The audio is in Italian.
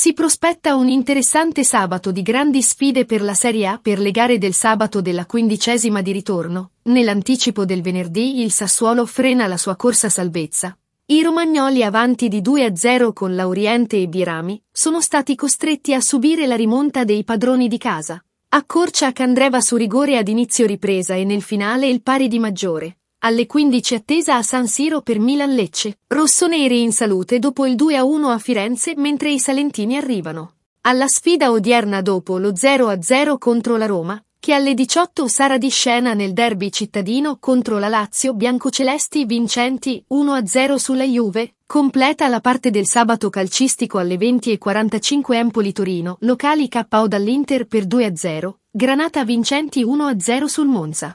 Si prospetta un interessante sabato di grandi sfide per la Serie A per le gare del sabato della quindicesima di ritorno. Nell'anticipo del venerdì il Sassuolo frena la sua corsa salvezza. I romagnoli avanti di 2-0 con Lauriente e Birami sono stati costretti a subire la rimonta dei padroni di casa. Accorcia Candreva su rigore ad inizio ripresa e nel finale il pari di Maggiore alle 15 attesa a San Siro per Milan-Lecce, rossoneri in salute dopo il 2-1 a Firenze mentre i salentini arrivano. Alla sfida odierna dopo lo 0-0 contro la Roma, che alle 18 sarà di scena nel derby cittadino contro la Lazio biancocelesti vincenti 1-0 sulla Juve, completa la parte del sabato calcistico alle 20.45 Empoli-Torino, locali KO dall'Inter per 2-0, Granata vincenti 1-0 sul Monza.